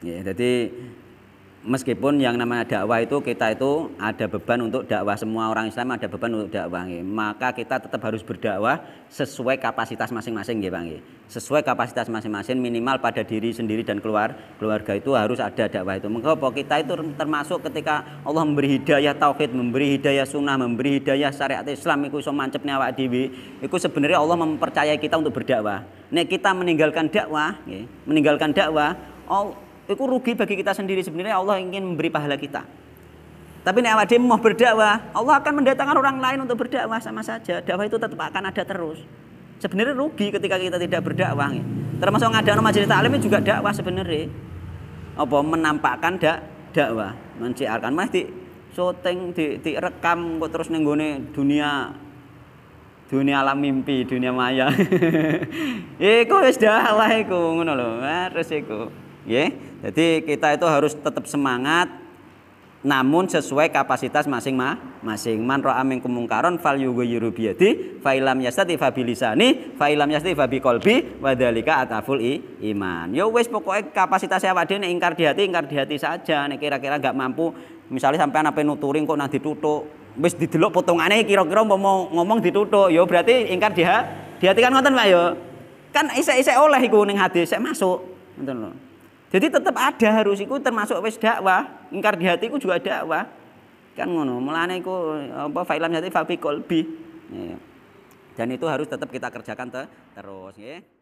Ya, jadi meskipun yang namanya dakwah itu kita itu ada beban untuk dakwah semua orang Islam ada beban untuk dakwah ya. maka kita tetap harus berdakwah sesuai kapasitas masing-masing ya Bang ya. sesuai kapasitas masing-masing minimal pada diri sendiri dan keluar keluarga itu harus ada dakwah itu maka kita itu termasuk ketika Allah memberi hidayah tauhid memberi hidayah sunnah memberi hidayah syariat Islam itu iso mancepnya awak dhewe itu sebenarnya Allah mempercayai kita untuk berdakwah nek kita meninggalkan dakwah ya, meninggalkan dakwah Allah itu rugi bagi kita sendiri sebenarnya Allah ingin memberi pahala kita tapi nek awake mau berdakwah, Allah akan mendatangkan orang lain untuk berdakwah sama saja. Dakwah itu tetap akan ada terus. Sebenarnya rugi ketika kita tidak berdakwah. Termasuk ngadakan majelis taklim juga dakwah sebenarnya. Apa menampakkan dak dakwah, menciarkan mas di syuting di, rekam, kok terus nenggone dunia dunia alam mimpi, dunia maya. iku wis dakwah iku ngono lho, terus iku ya. Jadi kita itu harus tetap semangat namun sesuai kapasitas masing-masing. Man ro'a min kumungkaron fal yughayyiru bi yadi, fa ilam yastati fa bilisani, fa ilam yastati fa biqalbi, wa dzalika ataful iman. Yo ya wes pokoknya kapasitas awak dhewe ingkar di hati, ingkar di hati saja. Nek kira-kira gak mampu, misalnya sampean apa nuturing kok nang ditutuk, wis didelok potongane kira-kira mau ngomong ditutuk, ya berarti ingkar di hati. Di hati kan ngoten Pak ya. Kan isek-isek oleh iku ning hati, isek masuk. Ngoten lho. Jadi tetap ada harus termasuk wis dakwah, ingkar di hatiku juga dakwah. Kan ngono, mulane iku apa failam hati fabi kolbi. Iya. Dan itu harus tetap kita kerjakan te terus nggih.